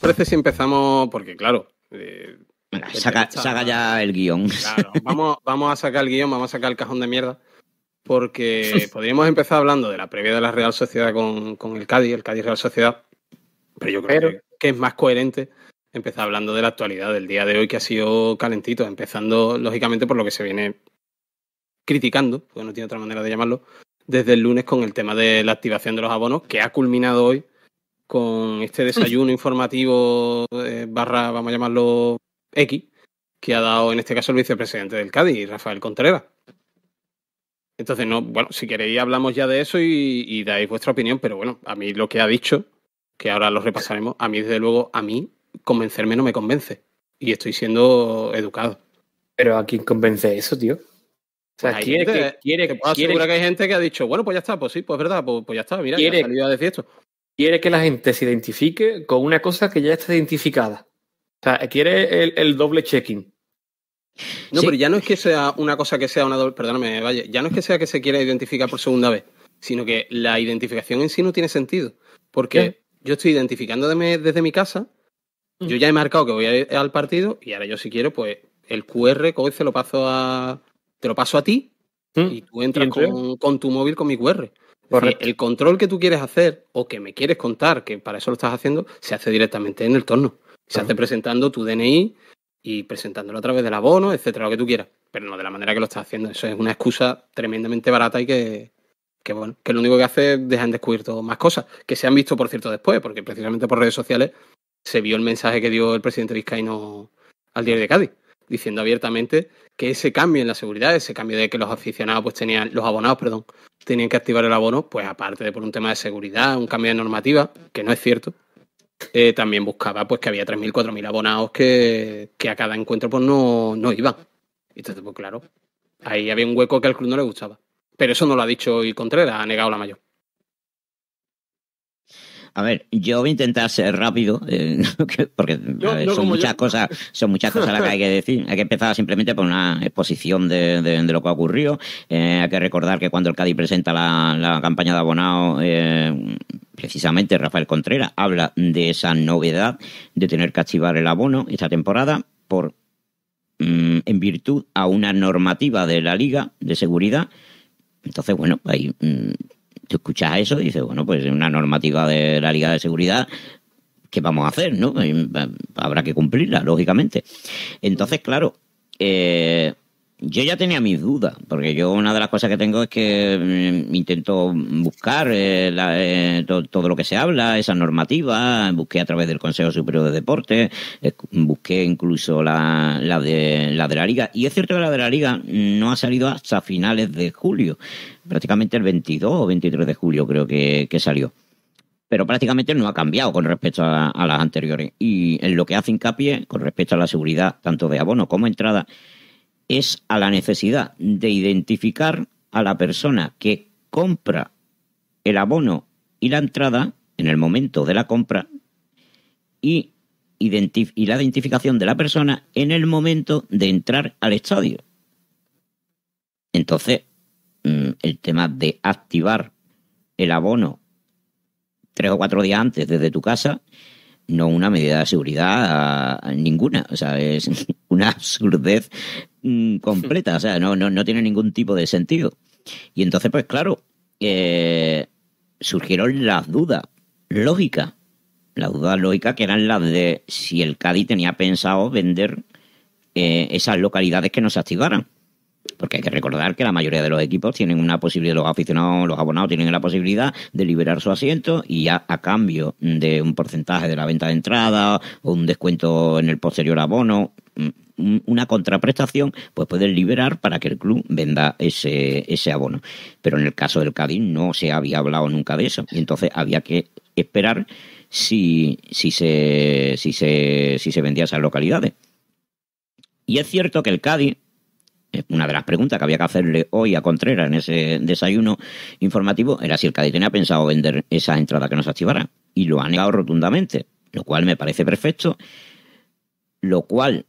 parece si empezamos? Porque, claro. Eh, saca, ya el guión. vamos, vamos a sacar el guión, vamos a sacar el cajón de mierda. Porque podríamos empezar hablando de la previa de la Real Sociedad con, el Cádiz, el Cádiz Real Sociedad. Pero yo creo que es más coherente empezar hablando de la actualidad del día de hoy, que ha sido calentito, empezando lógicamente por lo que se viene criticando, porque no tiene otra manera de llamarlo, desde el lunes con el tema de la activación de los abonos, que ha culminado hoy con este desayuno informativo eh, barra, vamos a llamarlo X, que ha dado en este caso el vicepresidente del Cádiz, Rafael Contreras. Entonces, no, bueno, si queréis hablamos ya de eso y, dais vuestra opinión, pero bueno, a mí lo que ha dicho, que ahora lo repasaremos, a mí desde luego, a mí convencerme no me convence. Y estoy siendo educado. Pero ¿a quién convence eso, tío? O que, que hay gente que ha dicho, bueno, pues ya está, pues sí, pues verdad, pues, pues, ya está, mira, quiere, salido a decir esto quiere que la gente se identifique con una cosa que ya está identificada. O sea, quiere el, doble doble checking. No, pero ya no es que sea una cosa que sea una doble, perdóname, vaya, ya no es que sea que se quiera identificar por segunda vez, sino que la identificación en sí no tiene sentido. Porque yo estoy identificándome desde mi casa, yo mm. ya he marcado que voy al partido, y ahora yo si quiero, pues el QR code se lo paso a. Te lo paso a ti mm. y tú entras con, con, tu móvil con mi QR el control que tú quieres hacer o que me quieres contar, que para eso lo estás haciendo, se hace directamente en el torno. Se hace presentando tu DNI y presentándolo a través del abono, etcétera, lo que tú quieras. Pero no de la manera que lo estás haciendo. Eso es una excusa tremendamente barata y que, bueno, que lo único que hace es dejar descubierto más cosas, que se han visto, por cierto, después, porque precisamente por redes sociales se vio el mensaje que dio el presidente Vizcaíno al diario de Cádiz, diciendo abiertamente que ese cambio en la seguridad, ese cambio de que los aficionados pues tenían, los abonados, perdón, tenían que activar el abono, pues aparte de por un tema de seguridad, un cambio de normativa, que no es cierto, eh, también buscaba pues que había 3.000, 4.000 abonados que, a cada encuentro pues no, no iban. Entonces, pues claro, ahí había un hueco que al club no le gustaba. Pero eso no lo ha dicho y Contreras, ha negado la mayor. A ver, yo voy a intentar ser rápido, eh, porque son, muchas cosas, son muchas cosas las que hay que decir. Hay que empezar simplemente por una exposición de, lo que ha ocurrido. Eh, hay que recordar que cuando el Cádiz presenta la, campaña de abonado, eh, precisamente Rafael Contreras habla de esa novedad de tener que activar el abono esta temporada por mm, en virtud a una normativa de la Liga de Seguridad entonces, bueno, ahí tú escuchas eso y dices, bueno, pues es una normativa de la Liga de Seguridad, ¿qué vamos a hacer? ¿No? Habrá que cumplirla, lógicamente. Entonces, claro, eh, yo ya tenía mis dudas, porque yo una de las cosas que tengo es que mm, intento buscar eh, eh, todo lo que se habla, esa normativa, busqué a través del Consejo Superior de Deportes, eh, busqué incluso la, de, la Liga, y es cierto que la de la Liga no ha salido hasta finales de julio, prácticamente el 22 o 23 de julio creo que, salió pero prácticamente no ha cambiado con respecto a, las anteriores. Y en lo que hace hincapié con respecto a la seguridad, tanto de abono como entrada, es a la necesidad de identificar a la persona que compra el abono y la entrada en el momento de la compra y, la identificación de la persona en el momento de entrar al estadio. Entonces, mm, el tema de activar el abono tres o cuatro días antes desde tu casa no una medida de seguridad ah, ninguna. O sea, es una absurdez Mm, completa, o sea, no, tiene ningún tipo de sentido. Y entonces, pues claro, eh, surgieron las dudas lógicas, las dudas lógicas que eran las de si el Cádiz tenía pensado vender eh, esas localidades que no se activaran porque hay que recordar que la mayoría de los equipos tienen una posibilidad, los aficionados, los abonados tienen la posibilidad de liberar su asiento y ya a cambio de un porcentaje de la venta de entrada o un descuento en el posterior abono, mm, una contraprestación, pues pueden liberar para que el club venda ese, abono. Pero en el caso del Cádiz no se había hablado nunca de eso. Y entonces había que esperar si, si, se, si, se, si se vendía esas localidades. Y es cierto que el Cádiz eh, una de las preguntas que había que hacerle hoy a Contreras en ese desayuno informativo era si el Cádiz tenía pensado vender esas entradas que nos activara. Y lo ha negado rotundamente, lo cual me parece perfecto, lo cual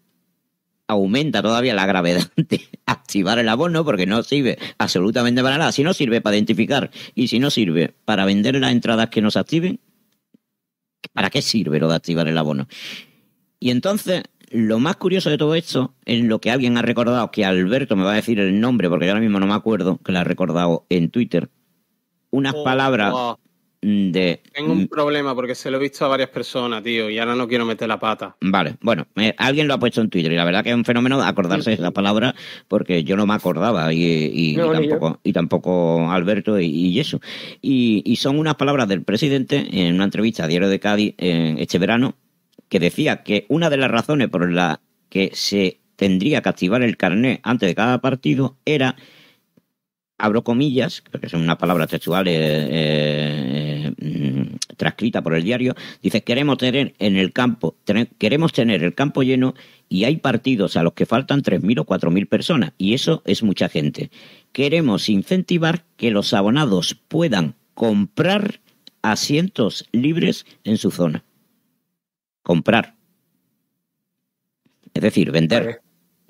aumenta todavía la gravedad de activar el abono porque no sirve absolutamente para nada. Si no sirve para identificar y si no sirve para vender las entradas que nos activen, ¿para qué sirve lo de activar el abono? Y entonces lo más curioso de todo esto es lo que alguien ha recordado, que Alberto me va a decir el nombre, porque yo ahora mismo no me acuerdo, que lo ha recordado en Twitter. Unas oh, palabras de. Tengo un mm. problema porque se lo he visto a varias personas, tío, y ahora no quiero meter la pata. Vale, bueno, alguien lo ha puesto en Twitter, y la verdad que es un fenómeno acordarse de la palabra, porque yo no me acordaba, y, tampoco, Alberto, y, eso. Y, son unas palabras del presidente en una entrevista a Diario de Cádiz en eh, este verano, que decía que una de las razones por la que se tendría que activar el carnet antes de cada partido era, abro comillas, porque son una palabra textuales eh, eh por el diario, dice, queremos tener en el campo, queremos tener el campo lleno y hay partidos a los que faltan 3.000 o 4.000 personas, y eso es mucha gente. Queremos incentivar que los abonados puedan comprar asientos libres en su zona comprar. Es decir, vender.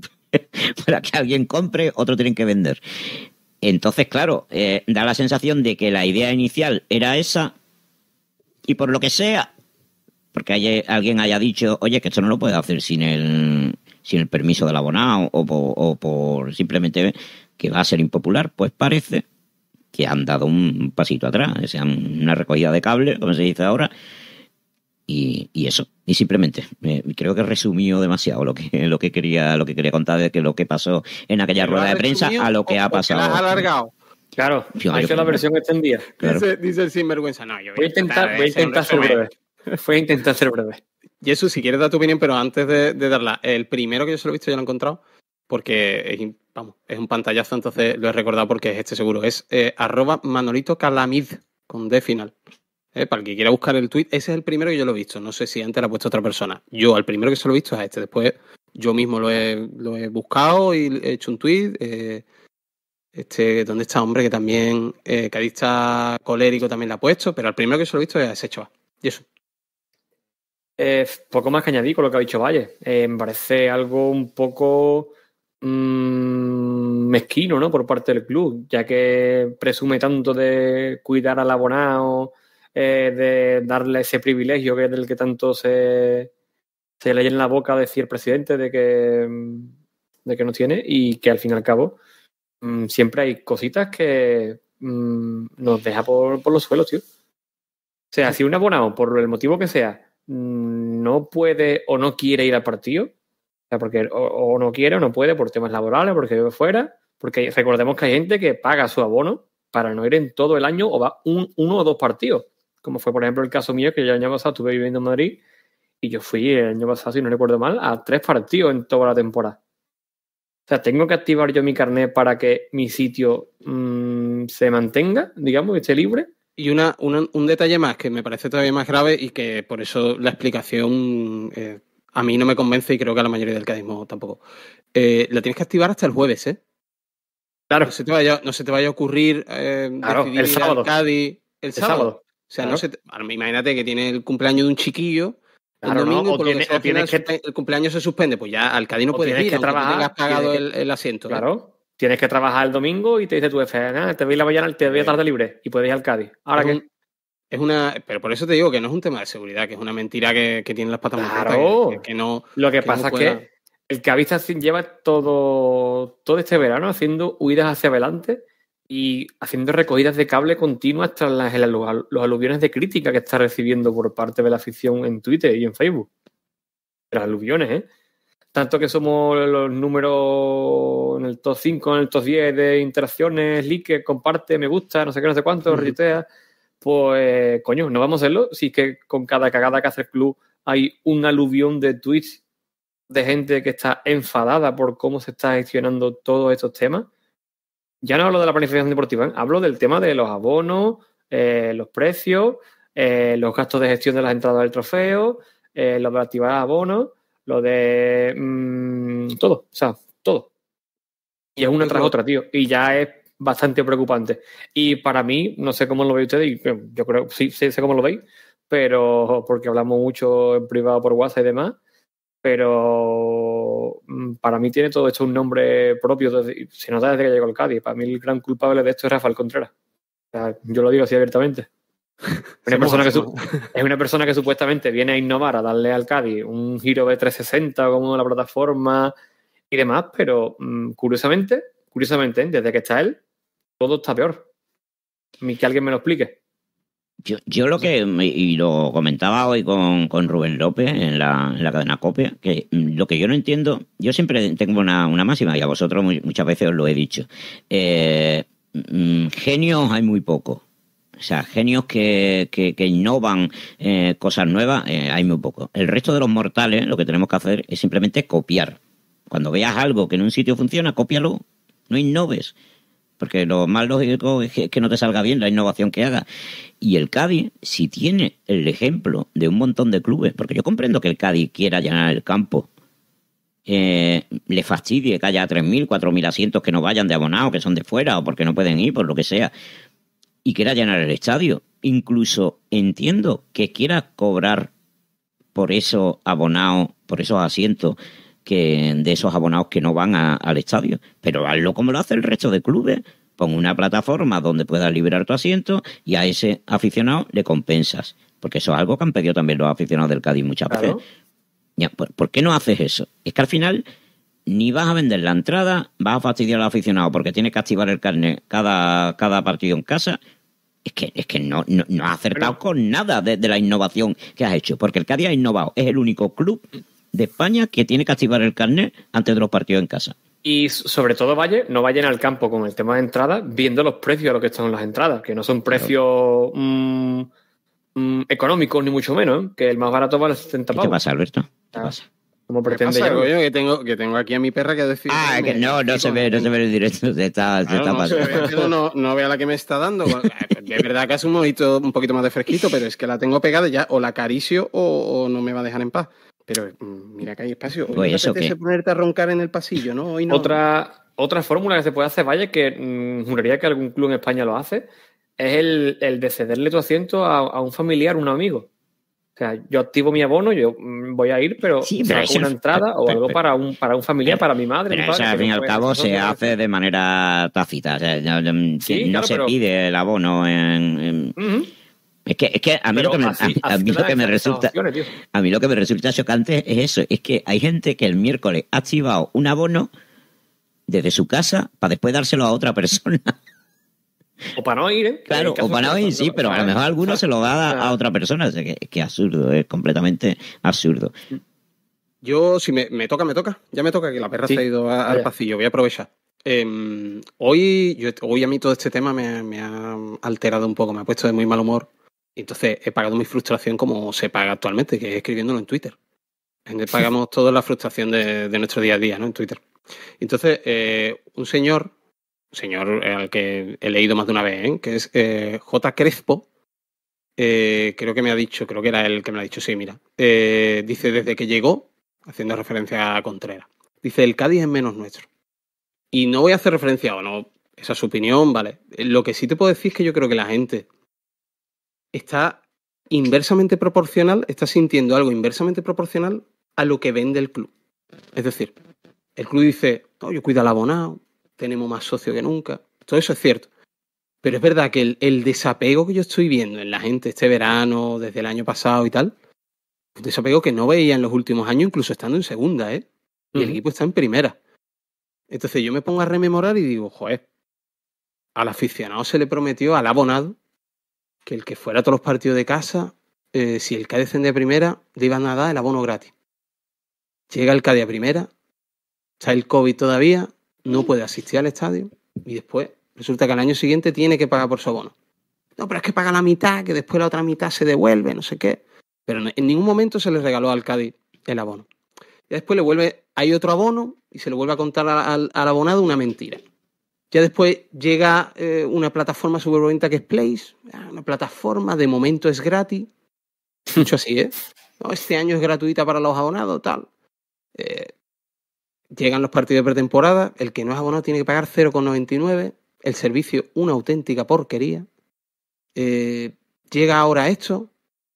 Para que alguien compre, otro tienen que vender. Entonces, claro, eh, da la sensación de que la idea inicial era esa y por lo que sea, porque alguien haya dicho, oye, que esto no lo puede hacer sin el, sin el permiso del abonado o, por simplemente que va a ser impopular, pues parece que han dado un pasito atrás, o una recogida de cable, como se dice ahora, y eso y simplemente eh, creo que resumió demasiado lo que lo que quería lo que quería contar de que lo que pasó en aquella rueda de prensa a lo que ha pasado. alargado. Claro, ha la versión extendida. Dice, el sinvergüenza. No, voy, a intentar, voy a eh, intentar ser breve. Voy intentar ser breve. Jesús, si quieres dar tu opinión, pero antes de, darla, el primero que yo se lo he visto, ya lo he encontrado, porque es, vamos, es un pantallazo, entonces lo he recordado porque es este seguro. Es eh, arroba Manolito Calamid, con D final. Eh, para el que quiera buscar el tweet, ese es el primero que yo lo he visto. No sé si antes lo ha puesto otra persona. Yo, al primero que se lo he visto es a este. Después yo mismo lo he, buscado y he hecho un tweet. Eh, este, ¿dónde está hombre que también, eh, colérico también lo ha puesto? Pero al primero que se lo he visto es a ese chaval. Y eso. Eh, poco más que añadir con lo que ha dicho Valle. me parece algo un poco mm, mezquino, ¿no? Por parte del club, ya que presume tanto de cuidar al abonado eh, de darle ese privilegio que del que tanto se, se le en la boca decir presidente de que, mm, de que no tiene y que al fin y al cabo mm, siempre hay cositas que mm, nos deja por, los suelos, tío. O sea, si un abonado, por el motivo que sea, no puede o no quiere ir al partido, o porque o, no quiere o no puede por temas laborales, porque vive fuera, porque recordemos que hay gente que paga su abono para no ir en todo el año o va un, uno o dos partidos como fue por ejemplo el caso mío, que yo el año pasado estuve viviendo en Madrid y yo fui el año pasado, si no recuerdo mal, a tres partidos en toda la temporada. O sea, tengo que activar yo mi carnet para que mi sitio mm, se mantenga, digamos, esté libre. Y una, un detalle más que me parece todavía más grave y que por eso la explicación eh, a mí no me convence y creo que a la mayoría del cadismo tampoco. Eh, la tienes que activar hasta el jueves, ¿eh? Claro. No se te vaya, no se te vaya a ocurrir eh, el sábado. Cádiz el, sábado. O sea, no se imagínate que tiene el cumpleaños de un chiquillo. el domingo, cumpleaños se suspende, pues ya al Cádiz no puedes ir, pagado el, asiento. Claro, tienes que trabajar el domingo y te dice tu jefe, te voy a la mañana, te voy a tarde libre y puedes ir al Cádiz. Ahora que es una. Pero por eso te digo que no es un tema de seguridad, que es una mentira que, que tienen las patas claro. Que, no. Lo que, pasa es que el cabista lleva todo, todo este verano haciendo huidas hacia adelante y haciendo recogidas de cable continuas tras los aluviones de crítica que está recibiendo por parte de la afición en Twitter y en Facebook. Tras aluviones, ¿eh? Tanto que somos los números en el top 5, en el top 10 de interacciones, likes, comparte, me gusta, no sé qué, no sé cuánto, ritea Pues, coño, no vamos a hacerlo. Si es que con cada cagada que hace el club hay un aluvión de tweets de gente que está enfadada por cómo se está gestionando todos estos temas ya no hablo de la planificación deportiva, ¿eh? hablo del tema de los abonos, eh, los precios, eh, los gastos de gestión de las entradas del trofeo, lo de activar abonos, lo de mm, todo, o sea, todo. Y es una tras otra, tío. Y ya es bastante preocupante. Y para mí, no sé cómo lo veis ustedes, yo creo, sí, sí sé cómo lo veis, pero porque hablamos mucho en privado por WhatsApp y demás, pero Mm, para mí tiene todo esto un nombre propio, se nota desde que llegó el Cádiz. Para mí el gran culpable de esto es Rafael Contreras. O yo lo digo así abiertamente. es una persona que supuestamente viene a innovar, a darle al Cádiz un giro de 360 como la plataforma y demás, pero mm, curiosamente, curiosamente, desde que está él, todo está peor. Ni que alguien me lo explique. Yo, yo lo que, y lo comentaba hoy con, Rubén López en la, cadena Copia, que mm, lo que yo no entiendo, yo siempre tengo una, máxima y a vosotros muchas veces os lo he dicho. Eh, mm, genios hay muy poco. O sea, genios que, que, innovan eh, cosas nuevas eh, hay muy poco. El resto de los mortales lo que tenemos que hacer es simplemente copiar. Cuando veas algo que en un sitio funciona, cópialo. No innoves porque lo más lógico es que, no te salga bien la innovación que haga. Y el Cádiz, si tiene el ejemplo de un montón de clubes, porque yo comprendo que el Cádiz quiera llenar el campo, eh, le fastidie que haya 3.000, 4.000 asientos que no vayan de abonado, que son de fuera, o porque no pueden ir, por lo que sea, y quiera llenar el estadio. Incluso entiendo que quiera cobrar por esos abonados, por esos asientos, de esos abonados que no van al estadio. Pero hazlo como lo hace el resto de clubes. Pon una plataforma donde puedas liberar tu asiento y a ese aficionado le compensas. Porque eso es algo que han pedido también los aficionados del Cádiz muchas veces. ¿Por qué no haces eso? Es que al final ni vas a vender la entrada, vas a fastidiar al aficionado porque tiene que activar el carnet cada, partido en casa. Es que, es que no, no, has acertado con nada de la innovación que has hecho, porque el Cádiz ha innovado. Es el único club de España que tiene que activar el carnet antes de los partidos en casa. Y sobre todo, Valle, no vayan al campo con el tema de entrada, viendo los precios a los que están las entradas, que no son precios mm, mm, económicos ni mucho menos, que el más barato vale 70 pavos. ¿Qué te pasa, Alberto? ¿Qué ah, pasa? ¿Cómo pretende yo? Que tengo, aquí a mi perra que decir. Ah, que no, no se ve, no se ve el directo. Se está, pasando no, vea la que me está dando. Es verdad que hace un mojito un poquito más de fresquito, pero es que la tengo pegada ya, o la acaricio o no me va a dejar en paz. Pero mm, mira que hay espacio. Hoy pues ponerte a roncar en el pasillo, ¿no? Otra, otra fórmula que se puede hacer, vaya, que mm, juraría que algún club en España lo hace, es el, de cederle tu asiento a, un familiar, un amigo. O sea, yo activo mi abono, yo mm, voy a ir, pero, sí, una entrada o algo para un para un familiar, para mi madre. Pero sea al fin y al cabo se hace de manera tácita. O sea, no, se pide el abono en, es que, a mí, lo que, me, resulta a mí lo que me resulta chocante es eso, es que hay gente que el miércoles ha activado un abono desde su casa para después dárselo a otra persona. O para no ir, ¿eh? Claro, o para no ir, sí, pero a lo mejor alguno se lo da a, otra persona. O sea, que, absurdo, es completamente absurdo. Yo, si me, toca, me toca. Ya me toca que la perra se ha ido al pasillo, voy a aprovechar. Em, hoy, hoy a mí todo este tema me, ha alterado un poco, me ha puesto de muy mal humor entonces he pagado mi frustración como se paga actualmente, que es escribiéndolo en Twitter. Pagamos toda la frustración de, nuestro día a día, ¿no? En Twitter. Entonces, eh, un señor, señor al que he leído más de una vez, ¿eh? que es eh, J. Crespo, eh, creo que me ha dicho, creo que era él que me ha dicho, sí, mira. dice desde que llegó, haciendo referencia a Contreras, dice el Cádiz es menos nuestro. Y no voy a hacer referencia o no, esa es su opinión, ¿vale? Lo que sí te puedo decir es que yo creo que la gente está inversamente proporcional, está sintiendo algo inversamente proporcional a lo que vende el club. Es decir, el club dice, yo cuido al abonado, tenemos más socios que nunca. Todo eso es cierto. Pero es verdad que el, desapego que yo estoy viendo en la gente este verano, desde el año pasado y tal, un desapego que no veía en los últimos años, incluso estando en segunda, ¿eh? Y el equipo está en primera. Entonces yo me pongo a rememorar y digo, joder, al aficionado se le prometió, al abonado, que el que fuera a todos los partidos de casa, eh, si el Cádiz de a primera, le iban a dar el abono gratis. Llega el Cádiz a primera, está el COVID todavía, no puede asistir al estadio y después resulta que al año siguiente tiene que pagar por su abono. No, pero es que paga la mitad, que después la otra mitad se devuelve, no sé qué. Pero en ningún momento se le regaló al Cádiz el abono. Y después le vuelve, hay otro abono y se le vuelve a contar al abonado una mentira. Ya después llega eh, una plataforma súper bonita que es Place, ah, una plataforma, de momento es gratis. Mucho así, ¿eh? este año es gratuita para los abonados, tal. Eh, llegan los partidos de pretemporada, el que no es abonado tiene que pagar 0,99, el servicio una auténtica porquería. Eh, llega ahora esto,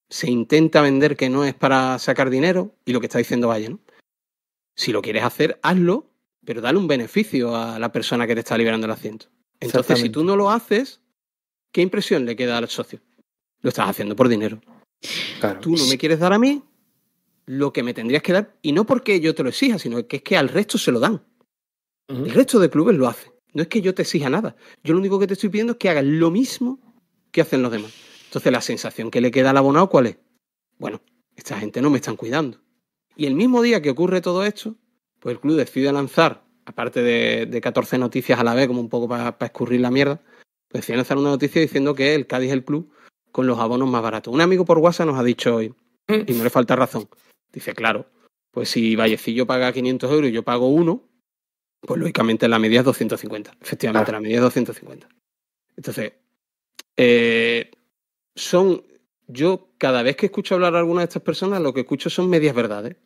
se intenta vender que no es para sacar dinero, y lo que está diciendo Valle, ¿no? Si lo quieres hacer, hazlo, pero dale un beneficio a la persona que te está liberando el asiento. Entonces, si tú no lo haces, ¿qué impresión le queda al socio? Lo estás haciendo por dinero. Tú no me quieres dar a mí lo que me tendrías que dar, y no porque yo te lo exija, sino que es que al resto se lo dan. El resto de clubes lo hacen. No es que yo te exija nada. Yo lo único que te estoy pidiendo es que hagas lo mismo que hacen los demás. Entonces, la sensación que le queda al abonado, ¿cuál es? Bueno, esta gente no me están cuidando. Y el mismo día que ocurre todo esto, pues el club decide lanzar, aparte de, 14 noticias a la vez, como un poco para escurrir la mierda, pues decide lanzar una noticia diciendo que el Cádiz es el club con los abonos más baratos. Un amigo por WhatsApp nos ha dicho hoy, y no le falta razón, dice, claro, pues si Vallecillo paga 500 euros y yo pago uno, pues lógicamente la media es 250. Efectivamente, la media es 250. Entonces, eh, son. Yo, cada vez que escucho hablar a alguna de estas personas, lo que escucho son medias verdades.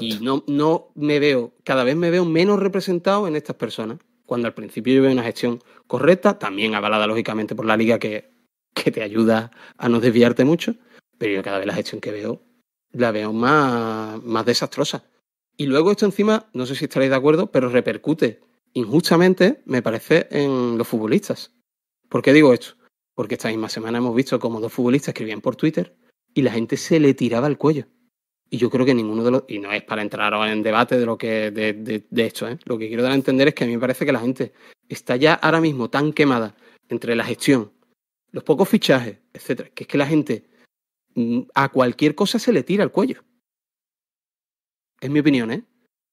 Y no, no me veo, cada vez me veo menos representado en estas personas. Cuando al principio yo veo una gestión correcta, también avalada lógicamente por la liga que, te ayuda a no desviarte mucho, pero yo cada vez la gestión que veo la veo más, más desastrosa. Y luego esto encima, no sé si estaréis de acuerdo, pero repercute injustamente, me parece, en los futbolistas. ¿Por qué digo esto? Porque esta misma semana hemos visto como dos futbolistas escribían por Twitter y la gente se le tiraba al cuello. Y yo creo que ninguno de los. Y no es para entrar ahora en debate de lo que. de, de, esto, ¿eh? Lo que quiero dar a entender es que a mí me parece que la gente está ya ahora mismo tan quemada entre la gestión, los pocos fichajes, etcétera, que es que la gente mm, a cualquier cosa se le tira el cuello. Es mi opinión, ¿eh?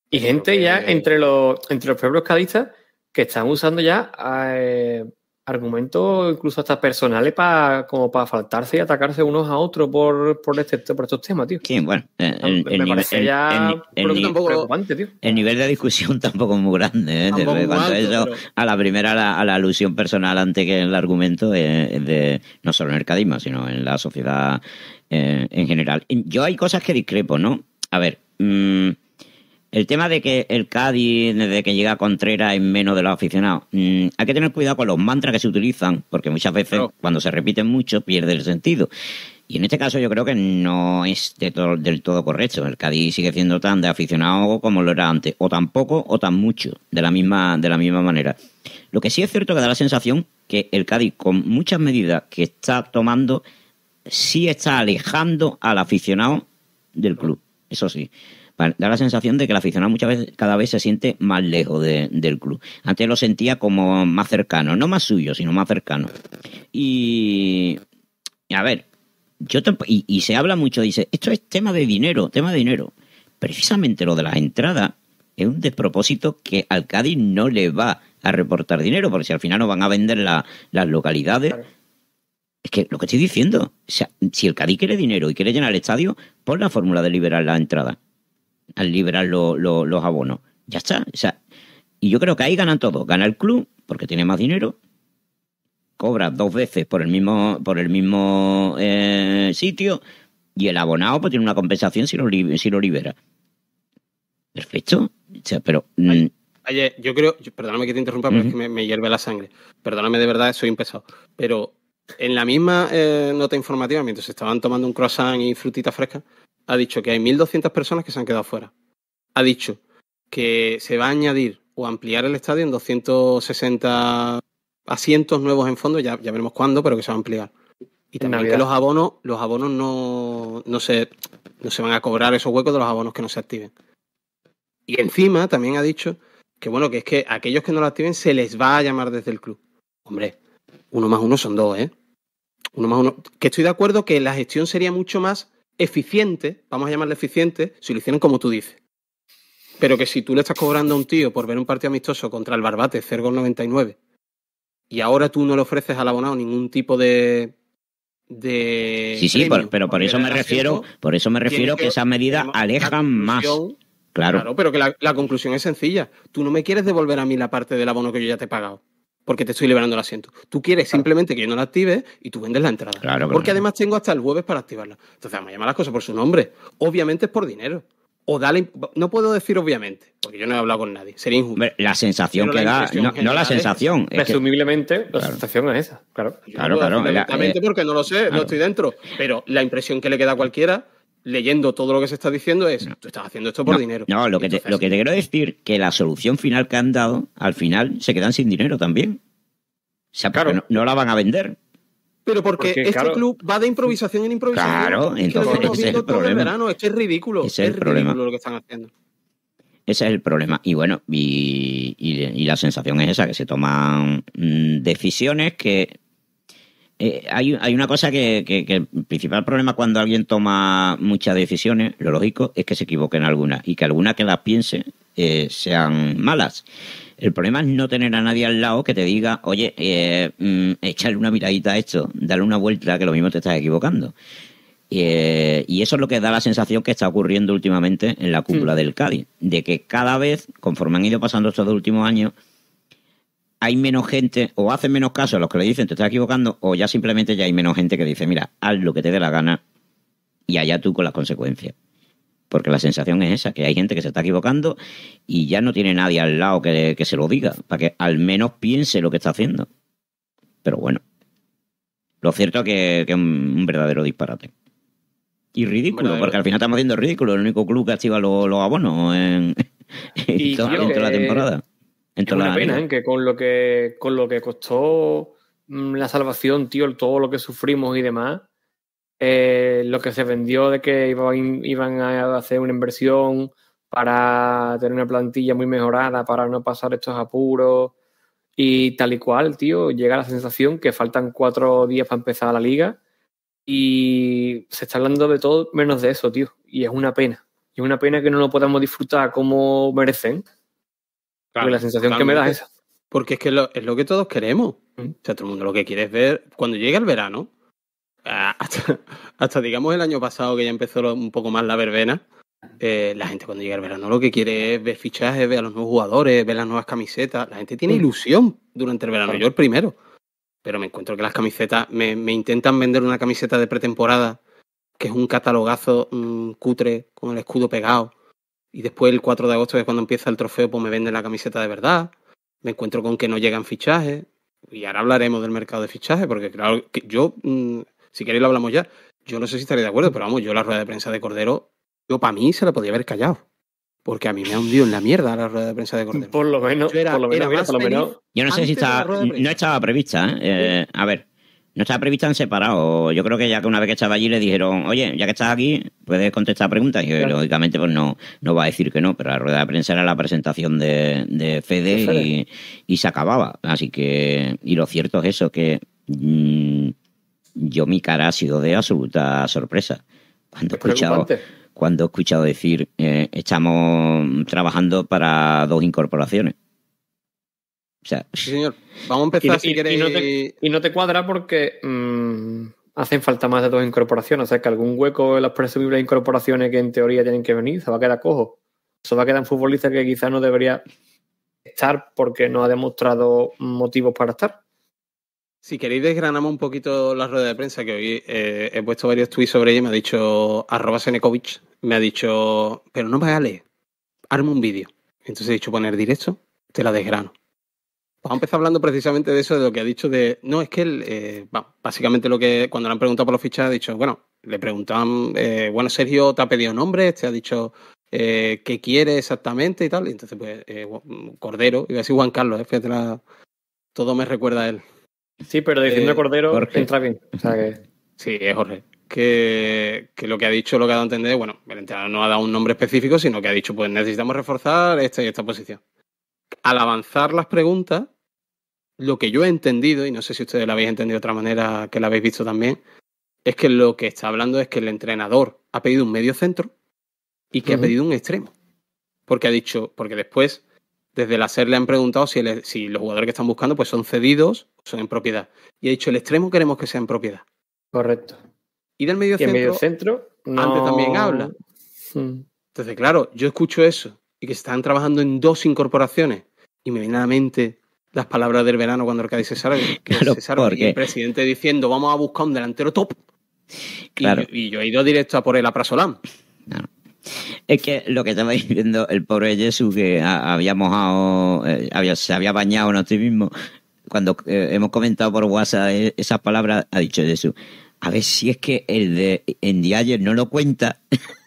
Y gente ya entre los, entre los cadistas que están usando ya eh, argumentos incluso hasta personales para como para faltarse y atacarse unos a otros por, por, este, por estos temas, tío. bueno, eh, ah, parece nivel, ya El nivel de discusión tampoco es muy grande, ¿eh? a la primera a la alusión personal antes que el argumento eh, de, no solo en el cadismo, sino en la sociedad eh, en general. Yo hay cosas que discrepo, ¿no? A ver, mm, el tema de que el Cádiz, desde que llega Contreras, es menos de los aficionados. Mm, hay que tener cuidado con los mantras que se utilizan, porque muchas veces, cuando se repiten mucho, pierde el sentido. Y en este caso yo creo que no es todo, del todo correcto. El Cádiz sigue siendo tan de aficionado como lo era antes, o tan poco o tan mucho, de la misma, de la misma manera. Lo que sí es cierto que da la sensación que el Cádiz, con muchas medidas que está tomando, sí está alejando al aficionado del club. Eso sí da la sensación de que el aficionado muchas veces cada vez se siente más lejos del club. Antes lo sentía como más cercano, no más suyo, sino más cercano. Y a ver, yo y, y se habla mucho, dice, esto es tema de dinero, tema de dinero. Precisamente lo de las entradas es un despropósito que al Cádiz no le va a reportar dinero, porque si al final no van a vender las localidades. Es que lo que estoy diciendo, si el Cádiz quiere dinero y quiere llenar el estadio, pon la fórmula de liberar la entrada al liberar los abonos. Ya está. O sea, y yo creo que ahí ganan todos. Gana el club, porque tiene más dinero, cobra dos veces por el mismo, por el mismo eh, sitio, y el abonado pues, tiene una compensación si lo, si libera. Perfecto. O sea, pero. Mm, oye, yo creo, perdóname que te interrumpa, pero es que me, hierve la sangre. Perdóname de verdad, soy un Pero en la misma eh, nota informativa, mientras estaban tomando un croissant y frutita fresca, ha dicho que hay 1.200 personas que se han quedado fuera. Ha dicho que se va a añadir o ampliar el estadio en 260 asientos nuevos en fondo, ya, ya veremos cuándo, pero que se va a ampliar. Y también que los abonos, los abonos no, no, se, no se van a cobrar esos huecos de los abonos que no se activen. Y encima también ha dicho que bueno, que es que aquellos que no lo activen se les va a llamar desde el club. Hombre, uno más uno son dos, ¿eh? Uno más uno. Que estoy de acuerdo que la gestión sería mucho más eficiente, vamos a llamarle eficiente, si lo hicieran como tú dices. Pero que si tú le estás cobrando a un tío por ver un partido amistoso contra el Barbate, 99, y ahora tú no le ofreces al abonado ningún tipo de. de sí, sí, pero por eso, me refiero, por eso me refiero que, que esas medidas alejan más. Claro. claro. pero que la, la conclusión es sencilla. Tú no me quieres devolver a mí la parte del abono que yo ya te he pagado porque te estoy liberando el asiento. Tú quieres simplemente que yo no la active y tú vendes la entrada. porque además tengo hasta el jueves para activarla. Entonces vamos a llamar las cosas por su nombre. Obviamente es por dinero. O dale, no puedo decir obviamente, porque yo no he hablado con nadie, sería injusto. La sensación que da, no, la sensación. presumiblemente, la sensación es esa, claro. claro, claro. Exactamente, eh, porque no lo sé, no estoy dentro. Pero la impresión que le queda a cualquiera leyendo todo lo que se está diciendo es, tú estás haciendo esto por dinero. No, lo que, te, quiero decir, que la solución final que han dado, al final se quedan sin dinero también. O sea, No, la van a vender. Pero porque, este club va de improvisación en improvisación. Claro, entonces es el problema. Es que es ridículo. es, el problema. lo que están haciendo. Ese es el problema. Y bueno, y la sensación es esa, que se toman mm, decisiones que eh, hay, hay, una cosa que, el principal problema cuando alguien toma muchas decisiones, lo lógico es que se equivoquen algunas y que algunas que las piense eh, sean malas. El problema es no tener a nadie al lado que te diga, oye, eh, mm, una miradita a esto, darle una vuelta, que lo mismo te estás equivocando. Eh, y eso es lo que da la sensación que está ocurriendo últimamente en la cúpula mm. del Cádiz, de que cada vez, conforme han ido pasando estos últimos años, hay menos gente, o hacen menos caso a los que le dicen te estás equivocando, o ya simplemente ya hay menos gente que dice, mira, haz lo que te dé la gana y allá tú con las consecuencias. Porque la sensación es esa, que hay gente que se está equivocando y ya no tiene nadie al lado que, se lo diga, para que al menos piense lo que está haciendo. Pero bueno, lo cierto es que, es un verdadero disparate. Y ridículo, porque al final estamos haciendo ridículo, el único club que activa los, abonos en, en la temporada es una pena, ¿eh? que con lo que con lo que costó mm, la salvación, tío, todo lo que sufrimos y demás, eh, lo que se vendió de que iban, iban a hacer una inversión para tener una plantilla muy mejorada, para no pasar estos apuros y tal y cual, tío, llega la sensación que faltan cuatro días para empezar la liga y se está hablando de todo menos de eso, tío, y es una pena. Y es una pena que no lo podamos disfrutar como merecen la sensación que me da es Porque es que es lo que todos queremos. Mm. O sea, todo el mundo lo que quiere es ver cuando llega el verano, hasta, digamos el año pasado que ya empezó un poco más la verbena, eh, la gente cuando llega el verano lo que quiere es ver fichajes, ver a los nuevos jugadores, ver las nuevas camisetas. La gente tiene mm. ilusión durante el verano, yo el primero. Pero me encuentro que las camisetas, me, intentan vender una camiseta de pretemporada, que es un catalogazo mm, cutre con el escudo pegado. Y después el 4 de agosto, que es cuando empieza el trofeo, pues me venden la camiseta de verdad. Me encuentro con que no llegan fichajes. Y ahora hablaremos del mercado de fichajes, porque claro, que yo, mm, si queréis lo hablamos ya. Yo no sé si estaré de acuerdo, pero vamos, yo la rueda de prensa de Cordero, yo para mí se la podía haber callado. Porque a mí me ha hundido en la mierda la rueda de prensa de Cordero. Por lo menos, por lo menos, por lo menos. Yo no sé si estaba, no estaba prevista, ¿eh? Eh, a ver. No estaba prevista en separado. Yo creo que ya que una vez que estaba allí le dijeron, oye, ya que estás aquí, puedes contestar preguntas. Y eh, lógicamente, pues no, no va a decir que no, pero la rueda de prensa era la presentación de, de Fede, Y, se acababa. Así que, y lo cierto es eso, que mm, yo mi cara ha sido de absoluta sorpresa. Cuando he escuchado cuando he escuchado decir eh, estamos trabajando para dos incorporaciones sí, señor. Vamos a empezar y, si queréis. Y no, te, cuadra porque mm, hacen falta más de dos incorporaciones. O sea, que algún hueco en las presumibles incorporaciones que en teoría tienen que venir se va a quedar cojo. Se va a quedar un futbolista que quizás no debería estar porque no ha demostrado motivos para estar. Si queréis desgranamos un poquito la rueda de prensa, que hoy eh, he puesto varios tweets sobre ella, me ha dicho arroba Senekovic, me ha dicho, pero no me hagas arma un vídeo. Entonces he dicho poner directo, te la desgrano. Vamos a empezar hablando precisamente de eso, de lo que ha dicho de. No, es que él, eh, básicamente lo que cuando le han preguntado por los fichas, ha dicho, bueno, le preguntan, eh, bueno, Sergio, ¿te ha pedido nombres? ¿Te ha dicho eh, qué quiere exactamente y tal? Y entonces, pues, Cordero, iba a decir Juan Carlos, fíjate, la, todo me recuerda a él. Sí, pero diciendo Cordero, Jorge. entra bien. que... Sí, es Jorge. Que, lo que ha dicho, lo que ha dado a entender, bueno, no ha dado un nombre específico, sino que ha dicho, pues necesitamos reforzar esta y esta posición. Al avanzar las preguntas, lo que yo he entendido, y no sé si ustedes lo habéis entendido de otra manera que la habéis visto también, es que lo que está hablando es que el entrenador ha pedido un medio centro y que ha pedido un extremo. Porque ha dicho, porque después, desde la SER le han preguntado si, los jugadores que están buscando pues son cedidos o son en propiedad. Y ha dicho, el extremo queremos que sea en propiedad. Correcto. Y del medio centro, medio centro antes también habla. Hmm. Entonces, claro, yo escucho eso y que están trabajando en dos incorporaciones y me viene a la mente las palabras del verano cuando el Cádiz se que el presidente diciendo vamos a buscar un delantero top. Y, yo he ido directo a por el a Es que lo que estaba diciendo el pobre Jesús, que había mojado, eh, había, se había bañado en mismo cuando eh, hemos comentado por WhatsApp eh, esas palabras, ha dicho Jesús, a ver si es que el de Endiayer no lo cuenta.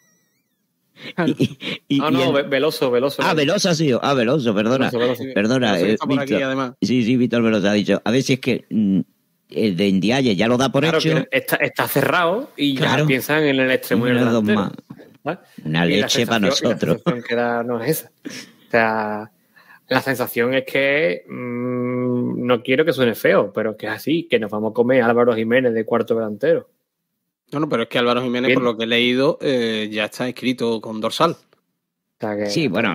Y, no, Veloso, Veloso. Ah, Veloso ha sido. Ah, Veloso, perdona. Perdona, eh, Sí, sí, Víctor Veloso ha dicho. A ver si es que mm, el de Indiaye ya lo da por claro, hecho. Está, cerrado y ya piensan en el extremo. Una, Una leche para nosotros. La sensación que da no es esa. O sea, la sensación es que mm, no quiero que suene feo, pero que es así, que nos vamos a comer Álvaro Jiménez de cuarto delantero. No, no, pero es que Álvaro Jiménez, por lo que he leído, eh, ya está escrito con dorsal. Sí, bueno,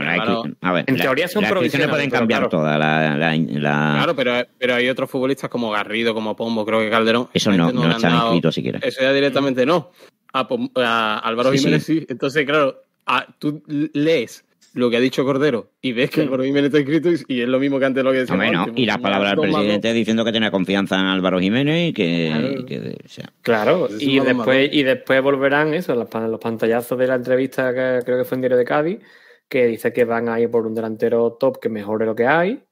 a ver, en teoría son provisiones. pueden cambiar toda La, Claro, pero, hay otros futbolistas como Garrido, como Pombo, creo que Calderón. Eso no, no, escrito siquiera. Eso ya directamente no. Álvaro Jiménez sí. Entonces, claro, tú lees lo que ha dicho Cordero y ves que Álvaro Jiménez está escrito y es lo mismo que antes lo que decía. y las palabras del presidente diciendo que tiene confianza en Álvaro Jiménez y que... Claro, y, después, y después volverán eso, los, los pantallazos de la entrevista que creo que fue en Diario de Cádiz, que dice que van a ir por un delantero top que mejore lo que hay,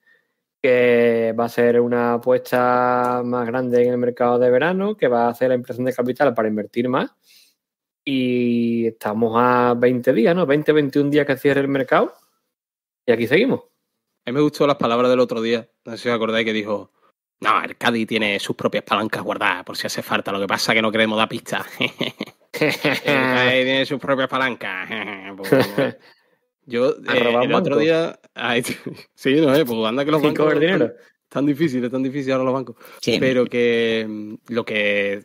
que va a ser una apuesta más grande en el mercado de verano, que va a hacer la impresión de capital para invertir más y estamos a 20 días, ¿no? 20, 21 días que cierre el mercado y aquí seguimos. A mí me gustó las palabras del otro día, no sé si os acordáis que dijo, no, el Cádiz tiene sus propias palancas guardadas por si hace falta, lo que pasa es que no queremos dar pistas. el tiene sus propias palancas. Pues, pues, pues. Yo eh, el otro día. sí, no, eh, pues anda que los bancos. Dinero. Tan, difíciles, tan difíciles ahora los bancos. Pero que mm, lo que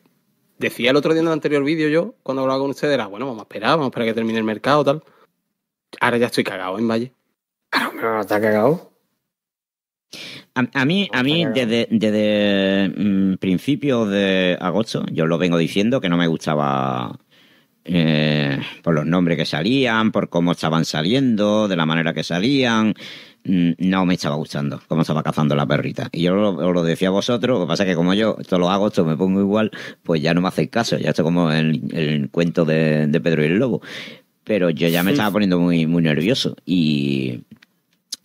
decía el otro día en el anterior vídeo yo, cuando hablaba con ustedes, era, bueno, vamos a esperar, vamos a esperar que termine el mercado, tal. Ahora ya estoy cagado en Valle. Claro, no, está cagado. A, mí, a mí desde, desde mm, principios de agosto, yo lo vengo diciendo que no me gustaba eh, por los nombres que salían, por cómo estaban saliendo, de la manera que salían. Mm, no me estaba gustando cómo estaba cazando la perrita. Y yo os lo, decía a vosotros, lo que pasa es que como yo esto lo hago, esto me pongo igual, pues ya no me hacéis caso, ya esto como el, el cuento de, de, Pedro y el Lobo. Pero yo ya me estaba poniendo muy, muy nervioso y,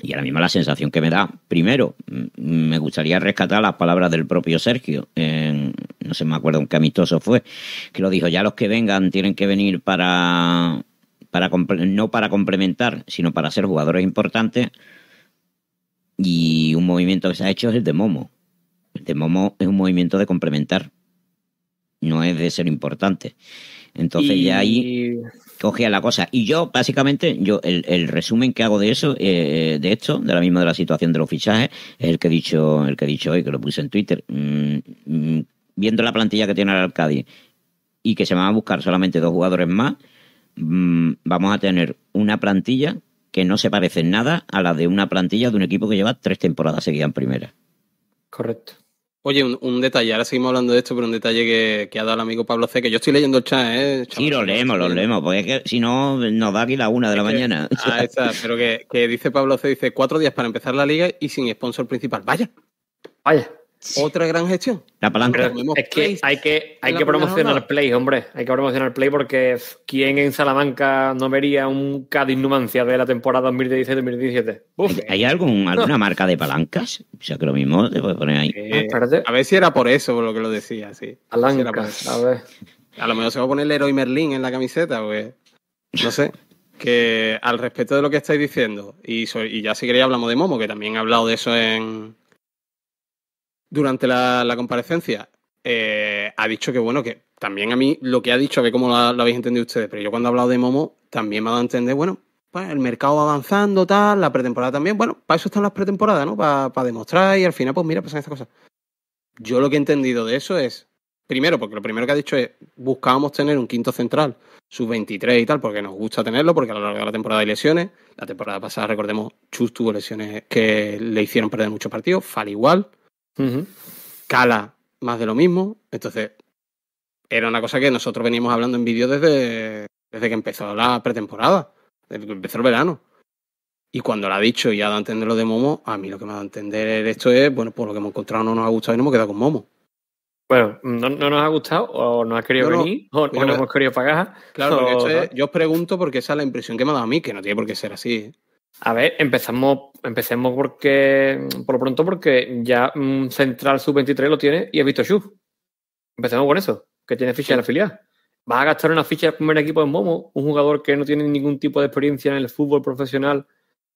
y ahora mismo la sensación que me da, primero, mm, me gustaría rescatar las palabras del propio Sergio. no sé, me acuerdo en qué amistoso fue, que lo dijo, ya los que vengan tienen que venir para, para no para complementar, sino para ser jugadores importantes y un movimiento que se ha hecho es el de Momo. El de Momo es un movimiento de complementar. No es de ser importante. Entonces ya ahí cogía la cosa. Y yo, básicamente, yo el, resumen que hago de eso, eh, de esto, de la misma de la situación de los fichajes, es el que he dicho, el que he dicho hoy, que lo puse en Twitter. Mm, mm, viendo la plantilla que tiene el Alcadi y que se van a buscar solamente dos jugadores más, mm, vamos a tener una plantilla que no se parecen nada a la de una plantilla de un equipo que lleva tres temporadas seguidas en primera. Correcto. Oye, un, detalle, ahora seguimos hablando de esto, pero un detalle que, ha dado el amigo Pablo C, que yo estoy leyendo el chat, ¿eh? sí, lo leemos, lo leemos, porque es que si no nos da aquí la una de la mañana. Ah, pero que, que dice Pablo C, dice cuatro días para empezar la liga y sin sponsor principal. Vaya. Vaya. Otra gran gestión. La palanca. Es que hay que, hay que promocionar Play, hombre. Hay que promocionar Play porque ¿quién en Salamanca no vería un Cádiz Numancia de la temporada 2016-2017? ¿Hay, alguna marca de palancas? O sea, que lo mismo te poner ahí. Eh, a ver si era por eso lo que lo decía, sí. a ver. A lo mejor se va a poner el héroe Merlín en la camiseta, pues. No sé. que al respecto de lo que estáis diciendo, y, ya si queréis hablamos de Momo, que también ha hablado de eso en, durante la, comparecencia eh, ha dicho que, bueno, que también a mí lo que ha dicho, a ver cómo lo, habéis entendido ustedes, pero yo cuando he hablado de Momo también me ha dado a entender, bueno, pues, el mercado va avanzando, tal, la pretemporada también, bueno, para eso están las pretemporadas, ¿no? Para, demostrar y al final, pues mira, pasan estas cosas. Yo lo que he entendido de eso es, primero, porque lo primero que ha dicho es, buscábamos tener un quinto central, sub-23 y tal, porque nos gusta tenerlo, porque a lo largo de la temporada hay lesiones. La temporada pasada, recordemos, Chus tuvo lesiones que le hicieron perder muchos partidos, Fal igual. Cala, más de lo mismo. Entonces, era una cosa que nosotros veníamos hablando en vídeo desde, desde que empezó la pretemporada, desde que empezó el verano. Y cuando lo ha dicho y ha dado a entender lo de Momo, a mí lo que me ha dado a entender esto es, bueno, por lo que hemos encontrado no nos ha gustado y no hemos quedado con Momo. Bueno, no, nos ha gustado, o no ha querido venir, o no hemos querido pagar. Claro, yo os pregunto porque esa es la impresión que me ha dado a mí, que no tiene por qué ser así. A ver, empezamos, empecemos porque, por lo pronto, porque ya central sub-23 lo tiene y he visto Shush. Empecemos con eso, que tiene ficha de la filial. Va a gastar una ficha de primer equipo en Momo, un jugador que no tiene ningún tipo de experiencia en el fútbol profesional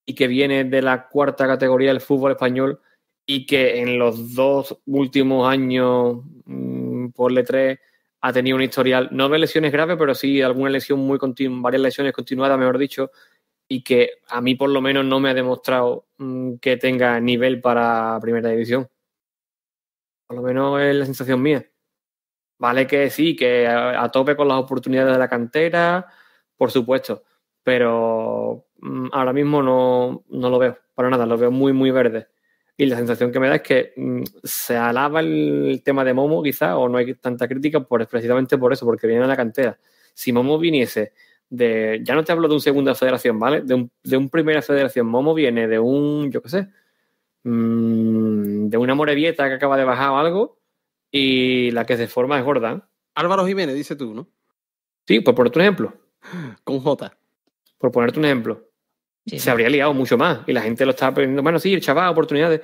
y que viene de la cuarta categoría del fútbol español y que en los dos últimos años, mm, por L3, ha tenido un historial, no de lesiones graves, pero sí alguna lesión muy continua, varias lesiones continuadas, mejor dicho, y que a mí por lo menos no me ha demostrado mm, que tenga nivel para primera división. Por lo menos es la sensación mía. Vale que sí, que a, tope con las oportunidades de la cantera, por supuesto, pero mm, ahora mismo no, lo veo, para nada, lo veo muy, muy verde. Y la sensación que me da es que mm, se alaba el tema de Momo, quizá, o no hay tanta crítica por, pues precisamente por eso, porque viene a la cantera. Si Momo viniese de, ya no te hablo de un segunda federación, ¿vale? De un, de un primera federación. Momo viene de un, yo qué sé, mm, de una morevieta que acaba de bajar o algo y la que se forma es Jordán. Álvaro Jiménez, dice tú, ¿no? Sí, pues por otro ejemplo. Con J. Por ponerte un ejemplo. Se habría liado mucho más y la gente lo estaba aprendiendo. Bueno, sí, el chaval, oportunidades.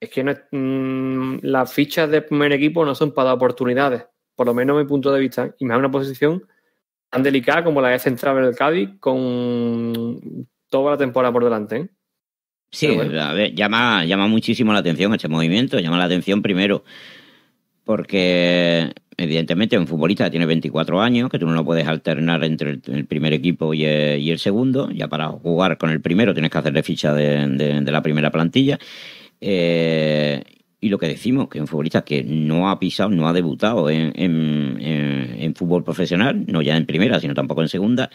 Es que no mm, las fichas de primer equipo no son para dar oportunidades, por lo menos mi punto de vista. Y me da una posición tan delicada como la de Central el Cádiz con toda la temporada por delante. ¿eh? Sí, llama, llama muchísimo la atención este movimiento, llama la atención primero porque evidentemente un futbolista tiene 24 años, que tú no lo puedes alternar entre el, primer equipo y el, segundo, ya para jugar con el primero tienes que hacerle ficha de, de la primera plantilla. Eh, y lo que decimos, que es un futbolista que no ha pisado, no ha debutado en, fútbol profesional, no ya en primera, sino tampoco en segunda,